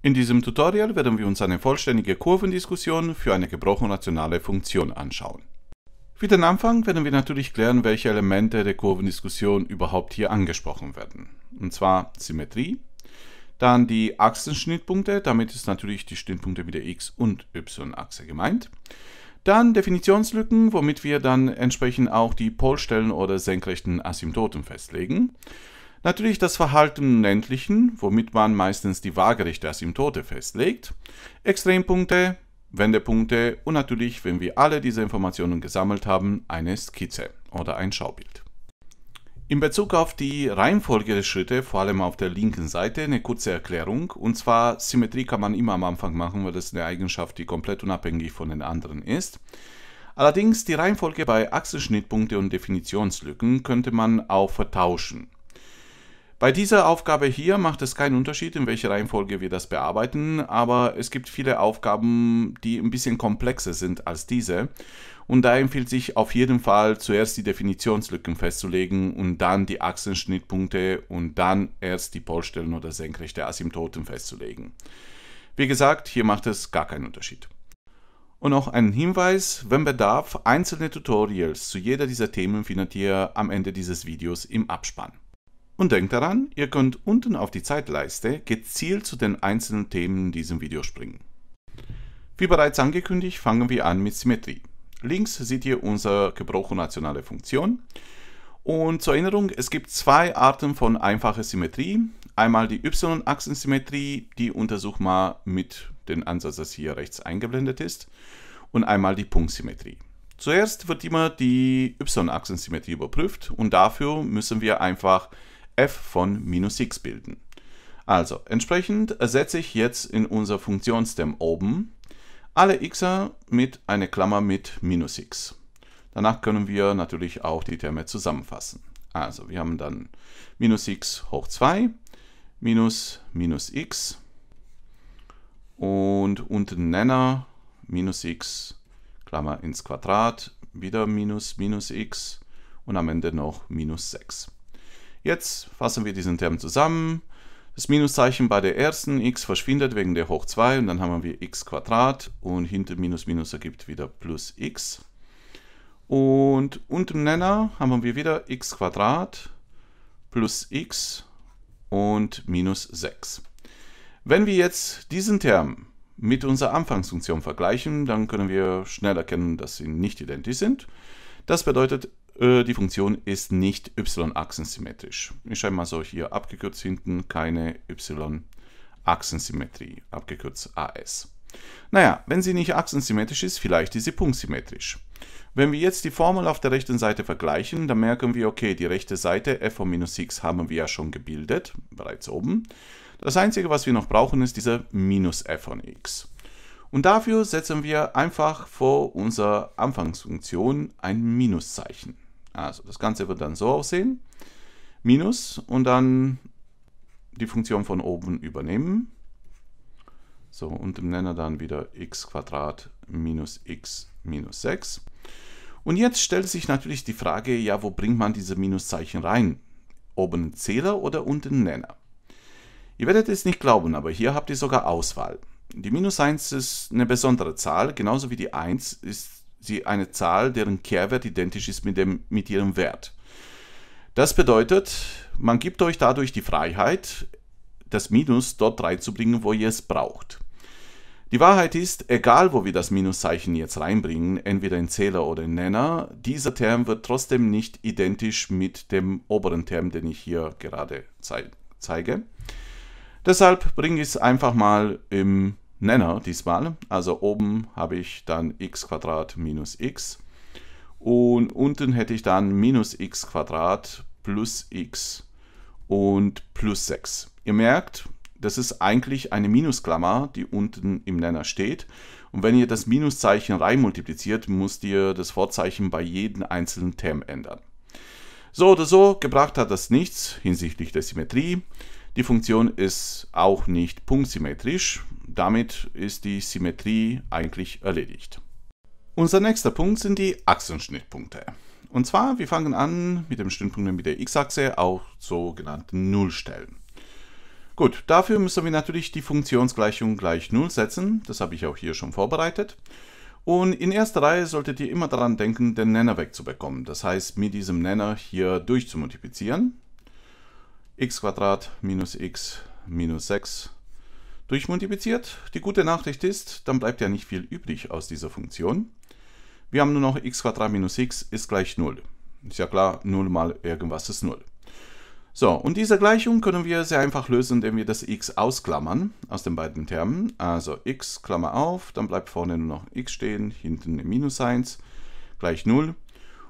In diesem Tutorial werden wir uns eine vollständige Kurvendiskussion für eine gebrochen-rationale Funktion anschauen. Für den Anfang werden wir natürlich klären, welche Elemente der Kurvendiskussion überhaupt hier angesprochen werden. Und zwar Symmetrie, dann die Achsenschnittpunkte, damit ist natürlich die Schnittpunkte mit der X- und Y-Achse gemeint. Dann Definitionslücken, womit wir dann entsprechend auch die Polstellen oder senkrechten Asymptoten festlegen. Natürlich das Verhalten unendlichen, womit man meistens die waagerechte Asymptote festlegt, Extrempunkte, Wendepunkte und natürlich, wenn wir alle diese Informationen gesammelt haben, eine Skizze oder ein Schaubild. In Bezug auf die Reihenfolge der Schritte, vor allem auf der linken Seite, eine kurze Erklärung. Und zwar, Symmetrie kann man immer am Anfang machen, weil das eine Eigenschaft, die komplett unabhängig von den anderen ist. Allerdings, die Reihenfolge bei Achsenschnittpunkte und Definitionslücken könnte man auch vertauschen. Bei dieser Aufgabe hier macht es keinen Unterschied, in welcher Reihenfolge wir das bearbeiten, aber es gibt viele Aufgaben, die ein bisschen komplexer sind als diese. Und da empfiehlt sich auf jeden Fall zuerst die Definitionslücken festzulegen und dann die Achsenschnittpunkte und dann erst die Polstellen oder senkrechte Asymptoten festzulegen. Wie gesagt, hier macht es gar keinen Unterschied. Und noch ein Hinweis, wenn Bedarf, einzelne Tutorials zu jeder dieser Themen findet ihr am Ende dieses Videos im Abspann. Und denkt daran, ihr könnt unten auf die Zeitleiste gezielt zu den einzelnen Themen in diesem Video springen. Wie bereits angekündigt, fangen wir an mit Symmetrie. Links seht ihr unsere gebrochen-nationale Funktion. Und zur Erinnerung, es gibt zwei Arten von einfacher Symmetrie. Einmal die Y-Achsensymmetrie, die untersucht mal mit dem Ansatz, das hier rechts eingeblendet ist. Und einmal die Punktsymmetrie. Zuerst wird immer die Y-Achsensymmetrie überprüft und dafür müssen wir einfach f von minus x bilden. Also, entsprechend setze ich jetzt in unser Funktionsstem oben alle xer mit einer Klammer mit minus x. Danach können wir natürlich auch die Terme zusammenfassen. Also, wir haben dann minus x hoch 2 minus minus x und unten Nenner minus x Klammer ins Quadrat wieder minus minus x und am Ende noch minus 6. Jetzt fassen wir diesen Term zusammen. Das Minuszeichen bei der ersten x verschwindet wegen der hoch 2 und dann haben wir x Quadrat und hinter minus minus ergibt wieder plus x. Und unten Nenner haben wir wieder x Quadrat plus x und minus 6. Wenn wir jetzt diesen Term mit unserer Anfangsfunktion vergleichen, dann können wir schnell erkennen, dass sie nicht identisch sind. Das bedeutet, äh, die Funktion ist nicht y-achsensymmetrisch. Ich schreibe mal so hier abgekürzt hinten, keine y-achsensymmetrie, abgekürzt AS. Naja, wenn sie nicht achsensymmetrisch ist, vielleicht ist sie punktsymmetrisch. Wenn wir jetzt die Formel auf der rechten Seite vergleichen, dann merken wir, okay, die rechte Seite f von minus x haben wir ja schon gebildet, bereits oben. Das Einzige, was wir noch brauchen, ist dieser minus f von x. Und dafür setzen wir einfach vor unserer Anfangsfunktion ein Minuszeichen. Also das Ganze wird dann so aussehen. Minus und dann die Funktion von oben übernehmen. So, und im Nenner dann wieder x minus x minus 6. Und jetzt stellt sich natürlich die Frage, ja, wo bringt man diese Minuszeichen rein? Oben einen Zähler oder unten einen Nenner? Ihr werdet es nicht glauben, aber hier habt ihr sogar Auswahl. Die Minus 1 ist eine besondere Zahl, genauso wie die 1 ist sie eine Zahl, deren Kehrwert identisch ist mit, dem, mit ihrem Wert. Das bedeutet, man gibt euch dadurch die Freiheit, das Minus dort reinzubringen, wo ihr es braucht. Die Wahrheit ist, egal wo wir das Minuszeichen jetzt reinbringen, entweder in Zähler oder in Nenner, dieser Term wird trotzdem nicht identisch mit dem oberen Term, den ich hier gerade zeige. Deshalb bringe ich es einfach mal im Nenner diesmal. Also oben habe ich dann x minus x und unten hätte ich dann minus x plus x und plus 6. Ihr merkt, das ist eigentlich eine Minusklammer, die unten im Nenner steht. Und wenn ihr das Minuszeichen rein multipliziert, müsst ihr das Vorzeichen bei jedem einzelnen Term ändern. So oder so, gebracht hat das nichts hinsichtlich der Symmetrie. Die Funktion ist auch nicht punktsymmetrisch, damit ist die Symmetrie eigentlich erledigt. Unser nächster Punkt sind die Achsenschnittpunkte. Und zwar, wir fangen an mit dem Schnittpunkt mit der x-Achse, auch sogenannten Nullstellen. Gut, dafür müssen wir natürlich die Funktionsgleichung gleich 0 setzen, das habe ich auch hier schon vorbereitet. Und in erster Reihe solltet ihr immer daran denken, den Nenner wegzubekommen, das heißt mit diesem Nenner hier durchzumultiplizieren x minus x minus 6 durchmultipliziert. Die gute Nachricht ist, dann bleibt ja nicht viel übrig aus dieser Funktion. Wir haben nur noch x minus x ist gleich 0. Ist ja klar, 0 mal irgendwas ist 0. So, und diese Gleichung können wir sehr einfach lösen, indem wir das x ausklammern aus den beiden Termen. Also x, Klammer auf, dann bleibt vorne nur noch x stehen, hinten eine Minus 1, gleich 0.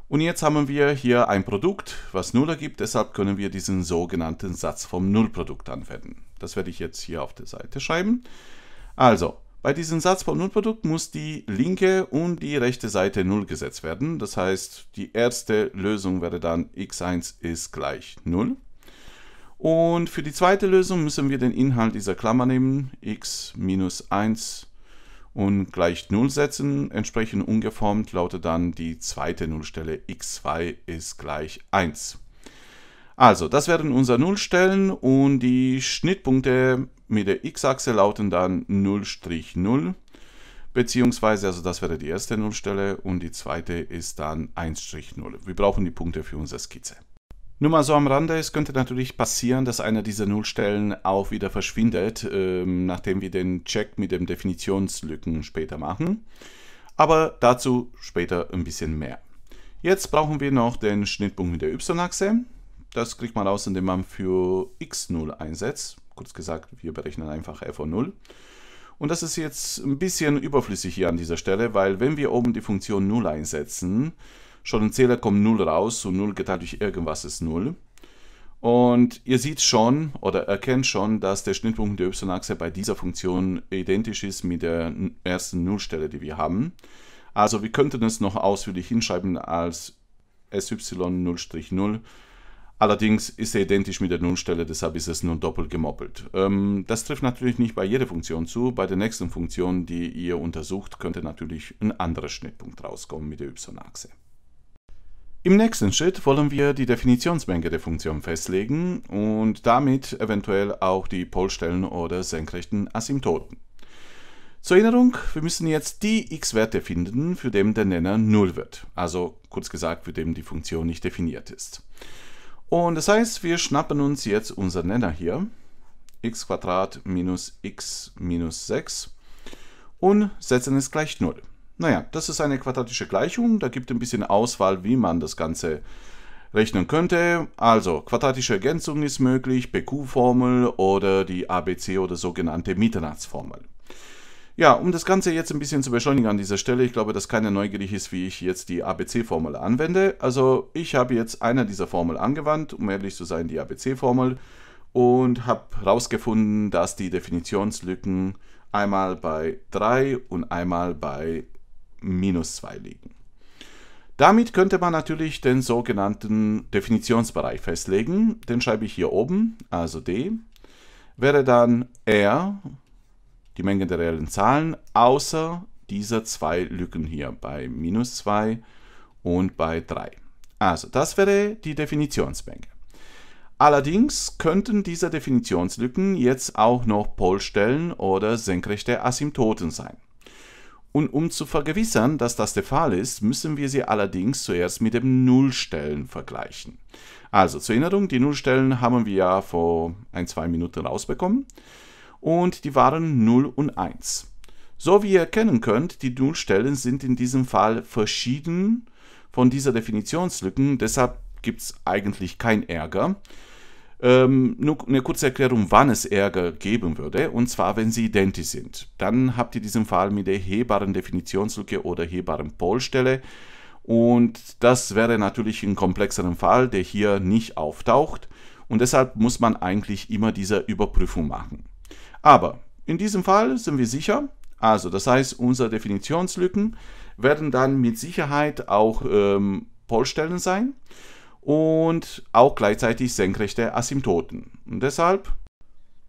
Und jetzt haben wir hier ein Produkt, was 0 ergibt, deshalb können wir diesen sogenannten Satz vom Nullprodukt anwenden. Das werde ich jetzt hier auf der Seite schreiben. Also, bei diesem Satz vom Nullprodukt muss die linke und die rechte Seite 0 gesetzt werden. Das heißt, die erste Lösung wäre dann x1 ist gleich 0. Und für die zweite Lösung müssen wir den Inhalt dieser Klammer nehmen, x minus 1 und gleich 0 setzen. Entsprechend ungeformt lautet dann die zweite Nullstelle x2 ist gleich 1. Also, das wären unsere Nullstellen und die Schnittpunkte mit der x-Achse lauten dann 0,0 beziehungsweise, also das wäre die erste Nullstelle und die zweite ist dann 1,0. Wir brauchen die Punkte für unsere Skizze. Nur mal so am Rande, es könnte natürlich passieren, dass einer dieser Nullstellen auch wieder verschwindet, ähm, nachdem wir den Check mit den Definitionslücken später machen. Aber dazu später ein bisschen mehr. Jetzt brauchen wir noch den Schnittpunkt mit der Y-Achse. Das kriegt man raus, indem man für x0 einsetzt. Kurz gesagt, wir berechnen einfach f von 0. Und das ist jetzt ein bisschen überflüssig hier an dieser Stelle, weil wenn wir oben die Funktion 0 einsetzen, schon ein Zähler kommt 0 raus und 0 geteilt durch irgendwas ist 0. Und ihr seht schon oder erkennt schon, dass der Schnittpunkt der y-Achse bei dieser Funktion identisch ist mit der ersten Nullstelle, die wir haben. Also wir könnten es noch ausführlich hinschreiben als sy0-0. Allerdings ist er identisch mit der Nullstelle, deshalb ist es nur doppelt gemoppelt. Ähm, das trifft natürlich nicht bei jeder Funktion zu. Bei der nächsten Funktion, die ihr untersucht, könnte natürlich ein anderer Schnittpunkt rauskommen mit der y-Achse. Im nächsten Schritt wollen wir die Definitionsmenge der Funktion festlegen und damit eventuell auch die Polstellen oder senkrechten Asymptoten. Zur Erinnerung, wir müssen jetzt die x-Werte finden, für den der Nenner 0 wird, also kurz gesagt, für den die Funktion nicht definiert ist. Und das heißt, wir schnappen uns jetzt unseren Nenner hier, x minus x minus 6 und setzen es gleich 0. Naja, das ist eine quadratische Gleichung. Da gibt es ein bisschen Auswahl, wie man das Ganze rechnen könnte. Also, quadratische Ergänzung ist möglich, PQ-Formel oder die ABC oder sogenannte Mieternachtsformel. Ja, um das Ganze jetzt ein bisschen zu beschleunigen an dieser Stelle, ich glaube, dass keiner neugierig ist, wie ich jetzt die ABC-Formel anwende. Also, ich habe jetzt einer dieser Formel angewandt, um ehrlich zu sein, die ABC-Formel und habe herausgefunden, dass die Definitionslücken einmal bei 3 und einmal bei minus 2 liegen. Damit könnte man natürlich den sogenannten Definitionsbereich festlegen. Den schreibe ich hier oben, also D, wäre dann R, die Menge der reellen Zahlen, außer dieser zwei Lücken hier bei minus 2 und bei 3. Also das wäre die Definitionsmenge. Allerdings könnten diese Definitionslücken jetzt auch noch Polstellen oder senkrechte Asymptoten sein und um zu vergewissern, dass das der Fall ist, müssen wir sie allerdings zuerst mit den Nullstellen vergleichen. Also zur Erinnerung, die Nullstellen haben wir ja vor ein, zwei Minuten rausbekommen und die waren 0 und 1. So wie ihr erkennen könnt, die Nullstellen sind in diesem Fall verschieden von dieser Definitionslücken, deshalb gibt es eigentlich keinen Ärger. Ähm, nur eine kurze Erklärung, wann es Ärger geben würde, und zwar, wenn sie identisch sind. Dann habt ihr diesen Fall mit der hebaren Definitionslücke oder hebaren Polstelle. Und das wäre natürlich ein komplexerer Fall, der hier nicht auftaucht. Und deshalb muss man eigentlich immer diese Überprüfung machen. Aber in diesem Fall sind wir sicher. Also, das heißt, unsere Definitionslücken werden dann mit Sicherheit auch ähm, Polstellen sein und auch gleichzeitig senkrechte Asymptoten. Und deshalb,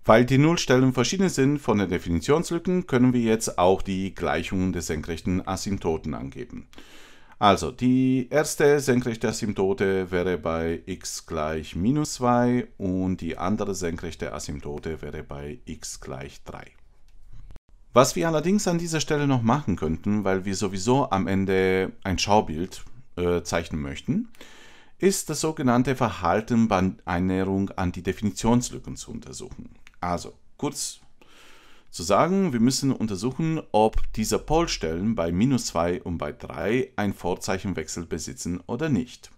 weil die Nullstellen verschieden sind von den Definitionslücken, können wir jetzt auch die Gleichungen der senkrechten Asymptoten angeben. Also, die erste senkrechte Asymptote wäre bei x gleich minus 2 und die andere senkrechte Asymptote wäre bei x gleich 3. Was wir allerdings an dieser Stelle noch machen könnten, weil wir sowieso am Ende ein Schaubild äh, zeichnen möchten, ist das sogenannte Verhalten bei Annäherung an die Definitionslücken zu untersuchen. Also kurz zu sagen, wir müssen untersuchen, ob diese Polstellen bei minus 2 und bei 3 ein Vorzeichenwechsel besitzen oder nicht.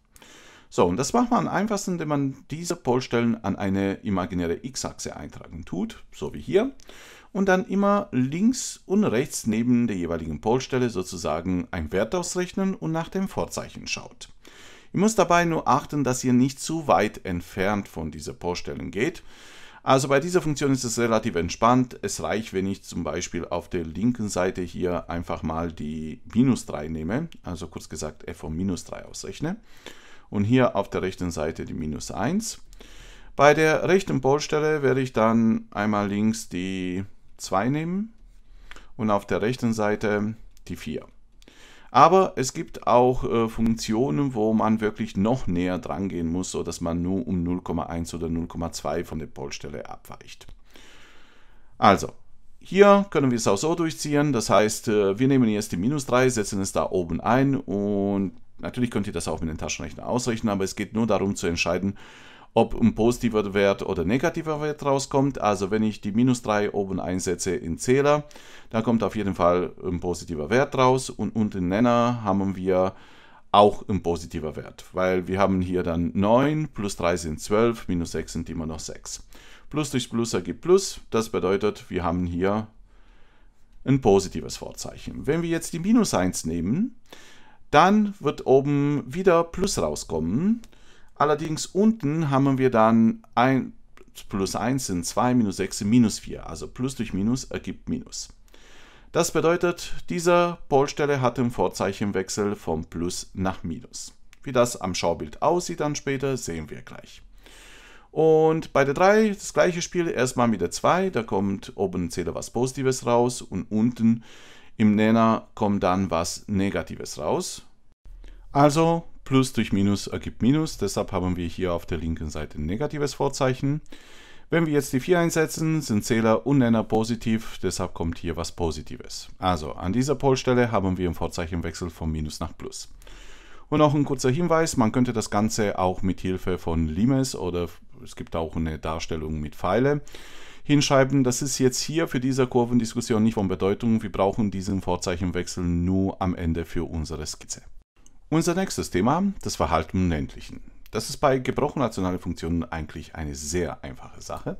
So, und das macht man am einfachsten, indem man diese Polstellen an eine imaginäre x-Achse eintragen tut, so wie hier, und dann immer links und rechts neben der jeweiligen Polstelle sozusagen einen Wert ausrechnen und nach dem Vorzeichen schaut. Ihr müsst dabei nur achten, dass ihr nicht zu weit entfernt von dieser Poststellen geht. Also bei dieser Funktion ist es relativ entspannt. Es reicht, wenn ich zum Beispiel auf der linken Seite hier einfach mal die minus 3 nehme, also kurz gesagt f von minus 3 ausrechne. Und hier auf der rechten Seite die minus 1. Bei der rechten Polstelle werde ich dann einmal links die 2 nehmen und auf der rechten Seite die 4. Aber es gibt auch äh, Funktionen, wo man wirklich noch näher dran gehen muss, sodass man nur um 0,1 oder 0,2 von der Polstelle abweicht. Also, hier können wir es auch so durchziehen. Das heißt, äh, wir nehmen jetzt die minus 3, setzen es da oben ein und natürlich könnt ihr das auch mit den Taschenrechner ausrechnen, aber es geht nur darum zu entscheiden, ob ein positiver Wert oder negativer Wert rauskommt. Also wenn ich die minus 3 oben einsetze in Zähler, dann kommt auf jeden Fall ein positiver Wert raus und unten Nenner haben wir auch ein positiver Wert, weil wir haben hier dann 9, plus 3 sind 12, minus 6 sind immer noch 6. Plus durch Plus ergibt Plus, das bedeutet, wir haben hier ein positives Vorzeichen. Wenn wir jetzt die Minus 1 nehmen, dann wird oben wieder Plus rauskommen Allerdings unten haben wir dann ein plus 1 sind 2, minus 6 sind minus 4. Also plus durch minus ergibt minus. Das bedeutet, dieser Polstelle hat einen Vorzeichenwechsel vom Plus nach Minus. Wie das am Schaubild aussieht dann später, sehen wir gleich. Und bei der 3 das gleiche Spiel, erstmal mit der 2, da kommt oben Zähler was Positives raus und unten im Nenner kommt dann was Negatives raus. Also Plus durch Minus ergibt Minus, deshalb haben wir hier auf der linken Seite ein negatives Vorzeichen. Wenn wir jetzt die 4 einsetzen, sind Zähler und Nenner positiv, deshalb kommt hier was Positives. Also an dieser Polstelle haben wir einen Vorzeichenwechsel von Minus nach Plus. Und noch ein kurzer Hinweis, man könnte das Ganze auch mit Hilfe von Limes oder es gibt auch eine Darstellung mit Pfeile hinschreiben. Das ist jetzt hier für diese Kurvendiskussion nicht von Bedeutung. Wir brauchen diesen Vorzeichenwechsel nur am Ende für unsere Skizze. Unser nächstes Thema, das Verhalten im Ländlichen. Das ist bei gebrochen rationale Funktionen eigentlich eine sehr einfache Sache,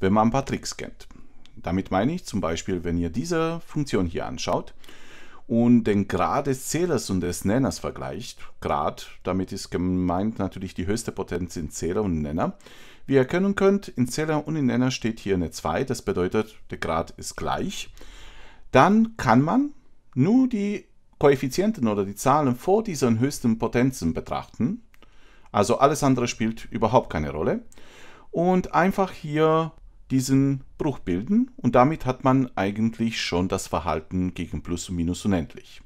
wenn man ein paar Tricks kennt. Damit meine ich zum Beispiel, wenn ihr diese Funktion hier anschaut und den Grad des Zählers und des Nenners vergleicht, Grad, damit ist gemeint natürlich die höchste Potenz in Zähler und Nenner. Wie ihr erkennen könnt, in Zähler und in Nenner steht hier eine 2, das bedeutet, der Grad ist gleich. Dann kann man nur die Koeffizienten oder die Zahlen vor diesen höchsten Potenzen betrachten. Also alles andere spielt überhaupt keine Rolle. Und einfach hier diesen Bruch bilden und damit hat man eigentlich schon das Verhalten gegen Plus und Minus unendlich.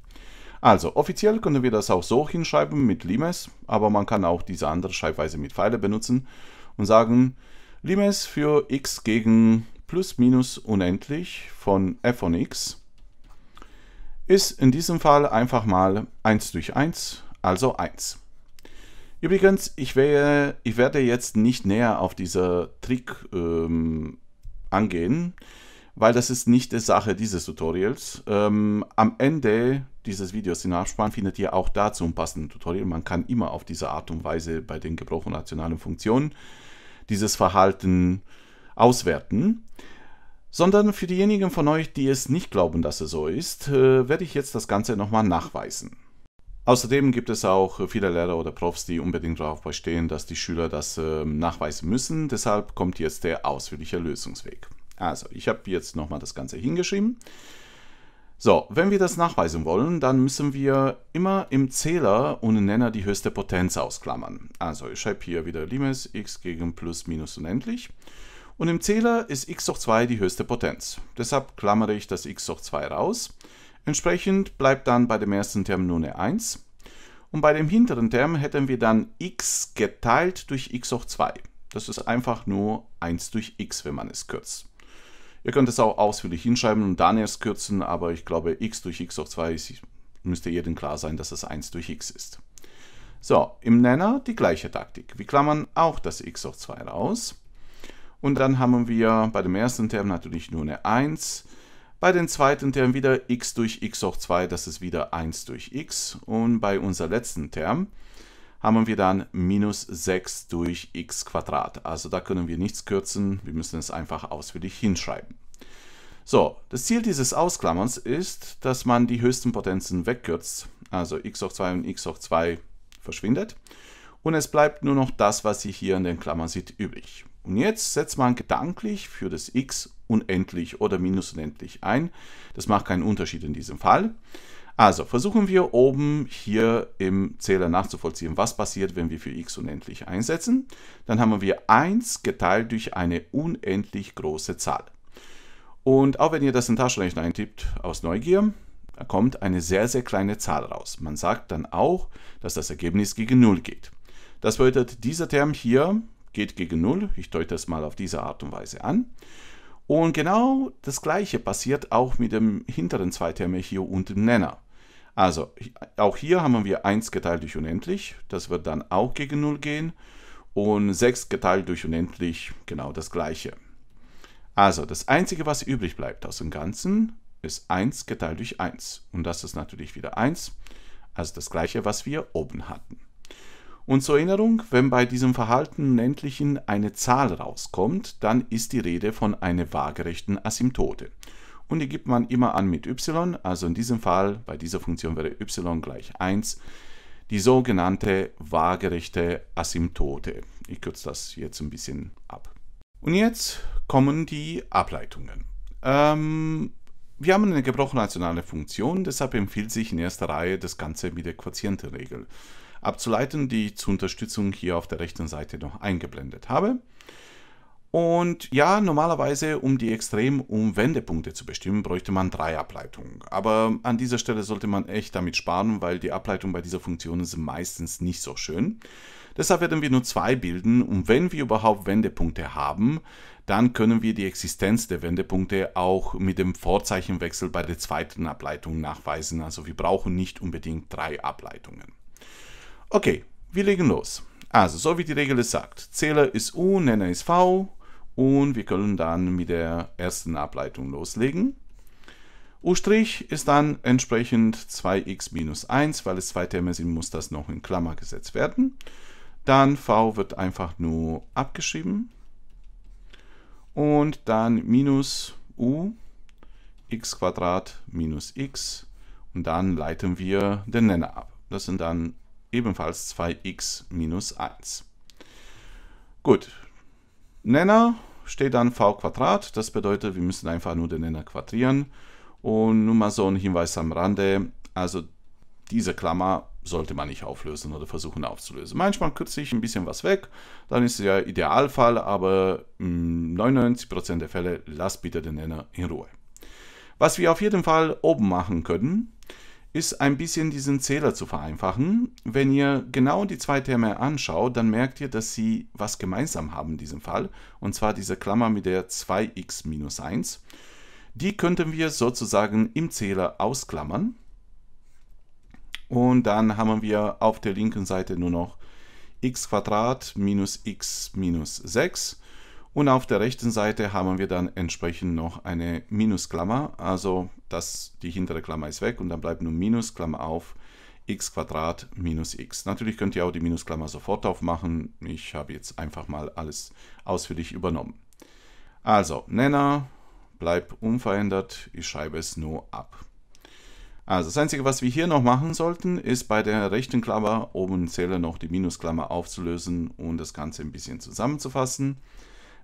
Also offiziell können wir das auch so hinschreiben mit Limes, aber man kann auch diese andere Schreibweise mit Pfeile benutzen und sagen Limes für x gegen plus minus unendlich von f von x ist in diesem Fall einfach mal 1 durch 1, also 1. Übrigens, ich, werde, ich werde jetzt nicht näher auf dieser Trick ähm, angehen, weil das ist nicht die Sache dieses Tutorials. Ähm, am Ende dieses Videos in Abspann findet ihr auch dazu ein passendes Tutorial. Man kann immer auf diese Art und Weise bei den gebrochenen nationalen Funktionen dieses Verhalten auswerten sondern für diejenigen von euch, die es nicht glauben, dass es so ist, äh, werde ich jetzt das Ganze nochmal nachweisen. Außerdem gibt es auch viele Lehrer oder Profs, die unbedingt darauf bestehen, dass die Schüler das ähm, nachweisen müssen. Deshalb kommt jetzt der ausführliche Lösungsweg. Also, ich habe jetzt nochmal das Ganze hingeschrieben. So, wenn wir das nachweisen wollen, dann müssen wir immer im Zähler und Nenner die höchste Potenz ausklammern. Also ich schreibe hier wieder Limes x gegen plus minus unendlich. Und im Zähler ist x hoch 2 die höchste Potenz. Deshalb klammere ich das x hoch 2 raus. Entsprechend bleibt dann bei dem ersten Term nur eine 1. Und bei dem hinteren Term hätten wir dann x geteilt durch x hoch 2. Das ist einfach nur 1 durch x, wenn man es kürzt. Ihr könnt es auch ausführlich hinschreiben und dann erst kürzen, aber ich glaube, x durch x hoch 2 ist, müsste jedem klar sein, dass es 1 durch x ist. So, im Nenner die gleiche Taktik. Wir klammern auch das x hoch 2 raus. Und dann haben wir bei dem ersten Term natürlich nur eine 1. Bei dem zweiten Term wieder x durch x hoch 2, das ist wieder 1 durch x. Und bei unserem letzten Term haben wir dann minus 6 durch x Quadrat. Also da können wir nichts kürzen, wir müssen es einfach ausführlich hinschreiben. So, das Ziel dieses Ausklammerns ist, dass man die höchsten Potenzen wegkürzt. Also x hoch 2 und x hoch 2 verschwindet. Und es bleibt nur noch das, was ihr hier in den Klammern seht, übrig. Und jetzt setzt man gedanklich für das x unendlich oder minus unendlich ein. Das macht keinen Unterschied in diesem Fall. Also versuchen wir oben hier im Zähler nachzuvollziehen, was passiert, wenn wir für x unendlich einsetzen. Dann haben wir 1 geteilt durch eine unendlich große Zahl. Und auch wenn ihr das in Taschenrechner eintippt aus Neugier, da kommt eine sehr, sehr kleine Zahl raus. Man sagt dann auch, dass das Ergebnis gegen 0 geht. Das bedeutet, dieser Term hier geht gegen 0. Ich deute das mal auf diese Art und Weise an. Und genau das gleiche passiert auch mit dem hinteren Zweiterme hier und dem Nenner. Also auch hier haben wir 1 geteilt durch unendlich, das wird dann auch gegen 0 gehen. Und 6 geteilt durch unendlich, genau das gleiche. Also das Einzige, was übrig bleibt aus dem Ganzen, ist 1 geteilt durch 1. Und das ist natürlich wieder 1, also das gleiche, was wir oben hatten. Und zur Erinnerung, wenn bei diesem Verhalten Unendlichen eine Zahl rauskommt, dann ist die Rede von einer waagerechten Asymptote. Und die gibt man immer an mit y, also in diesem Fall, bei dieser Funktion wäre y gleich 1, die sogenannte waagerechte Asymptote. Ich kürze das jetzt ein bisschen ab. Und jetzt kommen die Ableitungen. Ähm, wir haben eine gebrochen rationale Funktion, deshalb empfiehlt sich in erster Reihe das Ganze mit der Quotientenregel abzuleiten, die ich zur Unterstützung hier auf der rechten Seite noch eingeblendet habe. Und ja, normalerweise, um die Extrem- und Wendepunkte zu bestimmen, bräuchte man drei Ableitungen. Aber an dieser Stelle sollte man echt damit sparen, weil die Ableitungen bei dieser Funktion sind meistens nicht so schön. Deshalb werden wir nur zwei bilden und wenn wir überhaupt Wendepunkte haben, dann können wir die Existenz der Wendepunkte auch mit dem Vorzeichenwechsel bei der zweiten Ableitung nachweisen. Also wir brauchen nicht unbedingt drei Ableitungen. Okay, wir legen los. Also, so wie die Regel es sagt, Zähler ist U, Nenner ist V und wir können dann mit der ersten Ableitung loslegen. U' ist dann entsprechend 2x minus 1, weil es zwei Terme sind, muss das noch in Klammer gesetzt werden. Dann v wird einfach nur abgeschrieben. Und dann minus u x minus x und dann leiten wir den Nenner ab. Das sind dann ebenfalls 2x minus 1. Gut, Nenner steht dann v Quadrat, das bedeutet, wir müssen einfach nur den Nenner quadrieren. Und nur mal so ein Hinweis am Rande, also diese Klammer sollte man nicht auflösen oder versuchen aufzulösen. Manchmal kürze ich ein bisschen was weg, dann ist es ja Idealfall, aber 99% mm, der Fälle lasst bitte den Nenner in Ruhe. Was wir auf jeden Fall oben machen können, ist ein bisschen diesen Zähler zu vereinfachen. Wenn ihr genau die zwei Terme anschaut, dann merkt ihr, dass sie was gemeinsam haben in diesem Fall. Und zwar diese Klammer mit der 2x minus 1. Die könnten wir sozusagen im Zähler ausklammern. Und dann haben wir auf der linken Seite nur noch x minus x minus 6 und auf der rechten Seite haben wir dann entsprechend noch eine Minusklammer, also das, die hintere Klammer ist weg und dann bleibt nur Minusklammer auf, x minus x. Natürlich könnt ihr auch die Minusklammer sofort aufmachen. Ich habe jetzt einfach mal alles ausführlich übernommen. Also, Nenner bleibt unverändert. Ich schreibe es nur ab. Also, das Einzige, was wir hier noch machen sollten, ist bei der rechten Klammer oben Zähler noch die Minusklammer aufzulösen und das Ganze ein bisschen zusammenzufassen.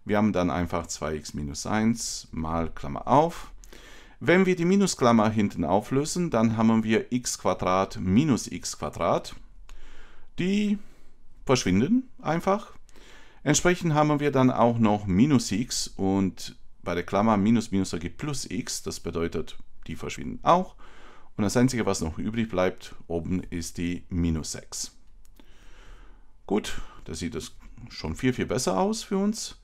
Wir haben dann einfach 2x minus 1 mal Klammer auf. Wenn wir die Minusklammer hinten auflösen, dann haben wir x minus x. Die verschwinden einfach. Entsprechend haben wir dann auch noch minus x und bei der Klammer minus minus ergibt plus x, das bedeutet, die verschwinden auch. Und das Einzige, was noch übrig bleibt, oben ist die minus 6. Gut, da sieht es schon viel, viel besser aus für uns.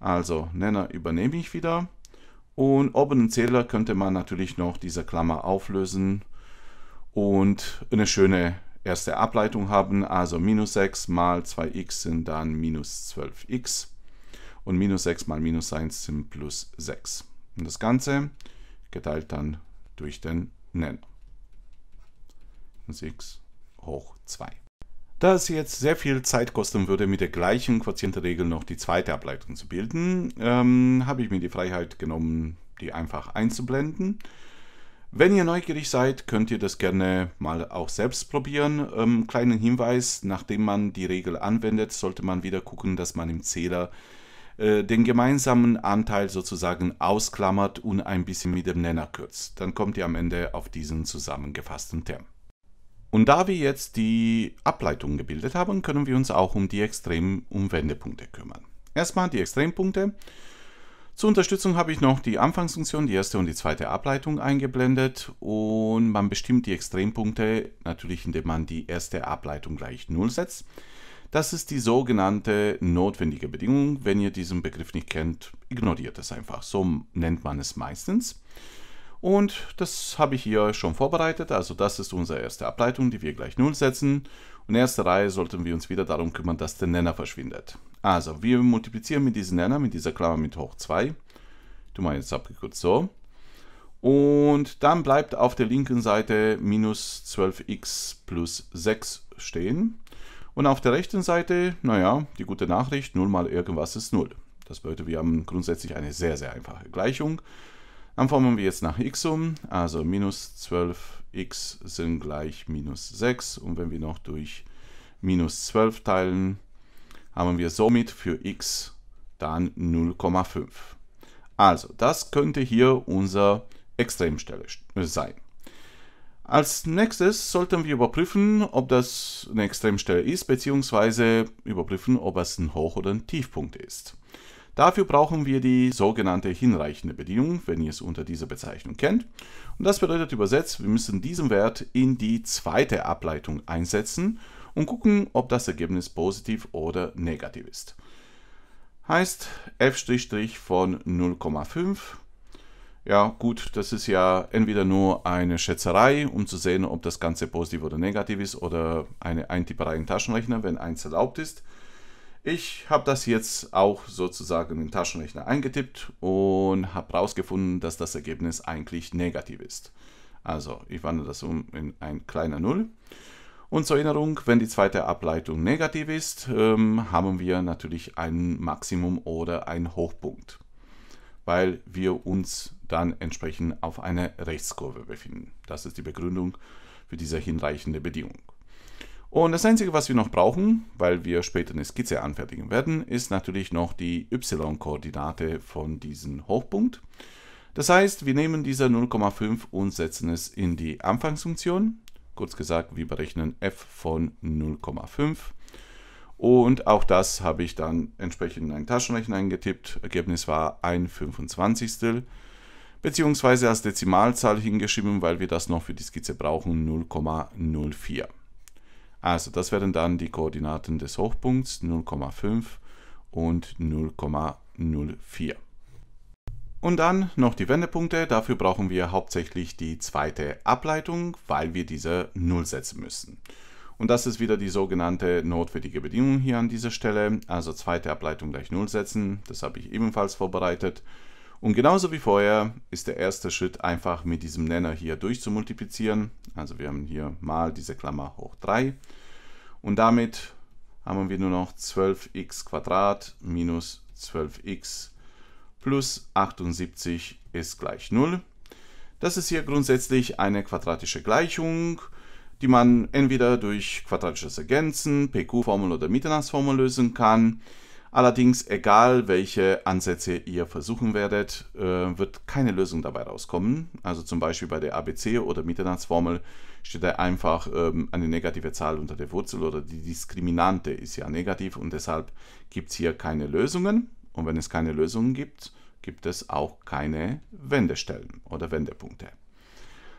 Also Nenner übernehme ich wieder. Und oben im Zähler könnte man natürlich noch diese Klammer auflösen und eine schöne erste Ableitung haben. Also minus 6 mal 2x sind dann minus 12x. Und minus 6 mal minus 1 sind plus 6. Und das Ganze geteilt dann durch den Nenner. Minus x hoch 2. Da es jetzt sehr viel Zeit kosten würde, mit der gleichen Quotientenregel noch die zweite Ableitung zu bilden, ähm, habe ich mir die Freiheit genommen, die einfach einzublenden. Wenn ihr neugierig seid, könnt ihr das gerne mal auch selbst probieren. Ähm, kleinen Hinweis, nachdem man die Regel anwendet, sollte man wieder gucken, dass man im Zähler äh, den gemeinsamen Anteil sozusagen ausklammert und ein bisschen mit dem Nenner kürzt. Dann kommt ihr am Ende auf diesen zusammengefassten Term. Und da wir jetzt die Ableitung gebildet haben, können wir uns auch um die extremen Wendepunkte kümmern. Erstmal die Extrempunkte. Zur Unterstützung habe ich noch die Anfangsfunktion, die erste und die zweite Ableitung eingeblendet und man bestimmt die Extrempunkte natürlich, indem man die erste Ableitung gleich 0 setzt. Das ist die sogenannte notwendige Bedingung. Wenn ihr diesen Begriff nicht kennt, ignoriert es einfach. So nennt man es meistens. Und das habe ich hier schon vorbereitet. Also das ist unsere erste Ableitung, die wir gleich 0 setzen. Und in erster Reihe sollten wir uns wieder darum kümmern, dass der Nenner verschwindet. Also wir multiplizieren mit diesem Nenner, mit dieser Klammer mit hoch 2. Tun wir jetzt abgekürzt so. Und dann bleibt auf der linken Seite minus 12x plus 6 stehen. Und auf der rechten Seite, naja, die gute Nachricht, 0 mal irgendwas ist 0. Das bedeutet, wir haben grundsätzlich eine sehr, sehr einfache Gleichung. Dann formen wir jetzt nach x um, also minus 12x sind gleich minus 6 und wenn wir noch durch minus 12 teilen, haben wir somit für x dann 0,5. Also, das könnte hier unsere Extremstelle äh, sein. Als nächstes sollten wir überprüfen, ob das eine Extremstelle ist, beziehungsweise überprüfen, ob es ein Hoch- oder ein Tiefpunkt ist. Dafür brauchen wir die sogenannte hinreichende Bedingung, wenn ihr es unter dieser Bezeichnung kennt. Und das bedeutet übersetzt, wir müssen diesen Wert in die zweite Ableitung einsetzen und gucken, ob das Ergebnis positiv oder negativ ist. Heißt f' von 0,5. Ja gut, das ist ja entweder nur eine Schätzerei, um zu sehen, ob das Ganze positiv oder negativ ist oder eine Eintipperei im Taschenrechner, wenn eins erlaubt ist ich habe das jetzt auch sozusagen in den Taschenrechner eingetippt und habe herausgefunden, dass das Ergebnis eigentlich negativ ist. Also ich wandle das um in ein kleiner Null. Und zur Erinnerung, wenn die zweite Ableitung negativ ist, ähm, haben wir natürlich ein Maximum oder ein Hochpunkt, weil wir uns dann entsprechend auf einer Rechtskurve befinden. Das ist die Begründung für diese hinreichende Bedingung. Und das Einzige, was wir noch brauchen, weil wir später eine Skizze anfertigen werden, ist natürlich noch die y-Koordinate von diesem Hochpunkt. Das heißt, wir nehmen dieser 0,5 und setzen es in die Anfangsfunktion. Kurz gesagt, wir berechnen f von 0,5. Und auch das habe ich dann entsprechend in ein Taschenrechner eingetippt. Ergebnis war ein 25. Beziehungsweise als Dezimalzahl hingeschrieben, weil wir das noch für die Skizze brauchen, 0,04. Also das wären dann die Koordinaten des Hochpunkts 0,5 und 0,04. Und dann noch die Wendepunkte. Dafür brauchen wir hauptsächlich die zweite Ableitung, weil wir diese 0 setzen müssen. Und das ist wieder die sogenannte notwendige Bedingung hier an dieser Stelle. Also zweite Ableitung gleich 0 setzen. Das habe ich ebenfalls vorbereitet. Und genauso wie vorher ist der erste Schritt einfach mit diesem Nenner hier durchzumultiplizieren. Also wir haben hier mal diese Klammer hoch 3 und damit haben wir nur noch 12x minus 12x plus 78 ist gleich 0. Das ist hier grundsätzlich eine quadratische Gleichung, die man entweder durch quadratisches Ergänzen, PQ-Formel oder Mitternachtsformel lösen kann. Allerdings, egal welche Ansätze ihr versuchen werdet, äh, wird keine Lösung dabei rauskommen. Also zum Beispiel bei der ABC oder Mitternachtsformel steht da einfach ähm, eine negative Zahl unter der Wurzel oder die Diskriminante ist ja negativ und deshalb gibt es hier keine Lösungen. Und wenn es keine Lösungen gibt, gibt es auch keine Wendestellen oder Wendepunkte.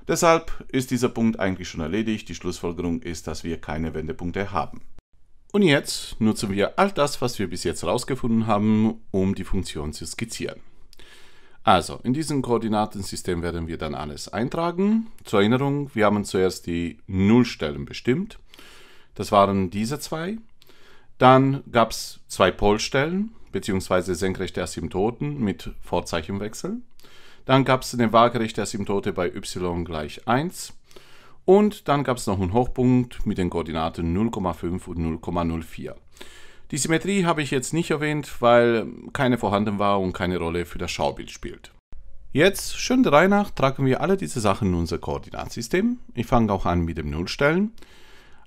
Deshalb ist dieser Punkt eigentlich schon erledigt. Die Schlussfolgerung ist, dass wir keine Wendepunkte haben. Und jetzt nutzen wir all das, was wir bis jetzt herausgefunden haben, um die Funktion zu skizzieren. Also, in diesem Koordinatensystem werden wir dann alles eintragen. Zur Erinnerung, wir haben zuerst die Nullstellen bestimmt. Das waren diese zwei. Dann gab es zwei Polstellen bzw. senkrechte Asymptoten mit Vorzeichenwechsel. Dann gab es eine waagerechte Asymptote bei y gleich 1 und dann gab es noch einen Hochpunkt mit den Koordinaten 0,5 und 0,04. Die Symmetrie habe ich jetzt nicht erwähnt, weil keine vorhanden war und keine Rolle für das Schaubild spielt. Jetzt, schön der Reihe nach, tragen wir alle diese Sachen in unser Koordinatsystem. Ich fange auch an mit den Nullstellen.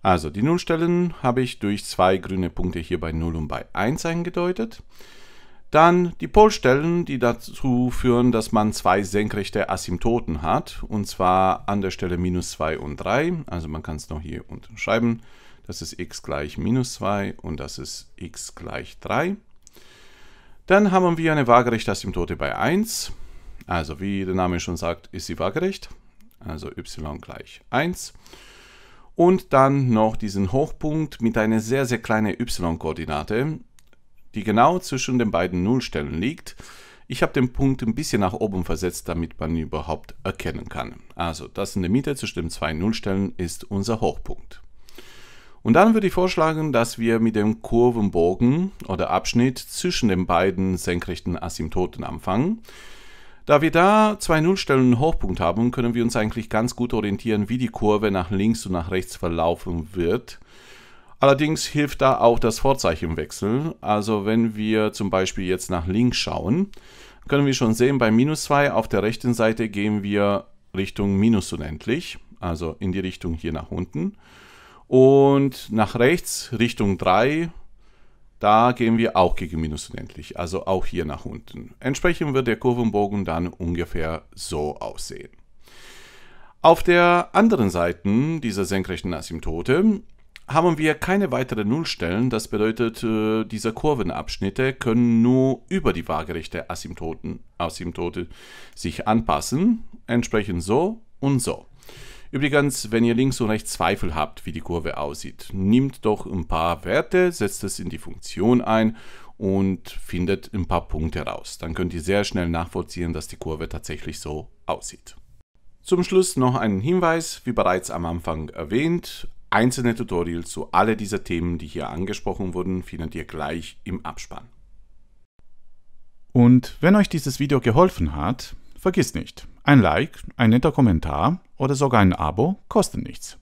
Also die Nullstellen habe ich durch zwei grüne Punkte hier bei 0 und bei 1 eingedeutet. Dann die Polstellen, die dazu führen, dass man zwei senkrechte Asymptoten hat, und zwar an der Stelle minus 2 und 3. Also man kann es noch hier unten schreiben. Das ist x gleich minus 2 und das ist x gleich 3. Dann haben wir eine waagerechte Asymptote bei 1. Also wie der Name schon sagt, ist sie waagerecht. Also y gleich 1. Und dann noch diesen Hochpunkt mit einer sehr, sehr kleinen y-Koordinate die genau zwischen den beiden Nullstellen liegt. Ich habe den Punkt ein bisschen nach oben versetzt, damit man ihn überhaupt erkennen kann. Also das in der Mitte zwischen den zwei Nullstellen ist unser Hochpunkt. Und dann würde ich vorschlagen, dass wir mit dem Kurvenbogen oder Abschnitt zwischen den beiden senkrechten Asymptoten anfangen. Da wir da zwei Nullstellen Hochpunkt haben, können wir uns eigentlich ganz gut orientieren, wie die Kurve nach links und nach rechts verlaufen wird. Allerdings hilft da auch das Vorzeichenwechsel. Also wenn wir zum Beispiel jetzt nach links schauen, können wir schon sehen, bei minus 2 auf der rechten Seite gehen wir Richtung minus unendlich, also in die Richtung hier nach unten. Und nach rechts Richtung 3, da gehen wir auch gegen minus unendlich, also auch hier nach unten. Entsprechend wird der Kurvenbogen dann ungefähr so aussehen. Auf der anderen Seite dieser senkrechten Asymptote haben wir keine weiteren Nullstellen. Das bedeutet, äh, diese Kurvenabschnitte können nur über die waagerechte Asymptoten, Asymptote sich anpassen. Entsprechend so und so. Übrigens, wenn ihr links und rechts Zweifel habt, wie die Kurve aussieht, nehmt doch ein paar Werte, setzt es in die Funktion ein und findet ein paar Punkte raus. Dann könnt ihr sehr schnell nachvollziehen, dass die Kurve tatsächlich so aussieht. Zum Schluss noch einen Hinweis, wie bereits am Anfang erwähnt, Einzelne Tutorials zu alle dieser Themen, die hier angesprochen wurden, findet ihr gleich im Abspann. Und wenn euch dieses Video geholfen hat, vergiss nicht, ein Like, ein netter Kommentar oder sogar ein Abo kosten nichts.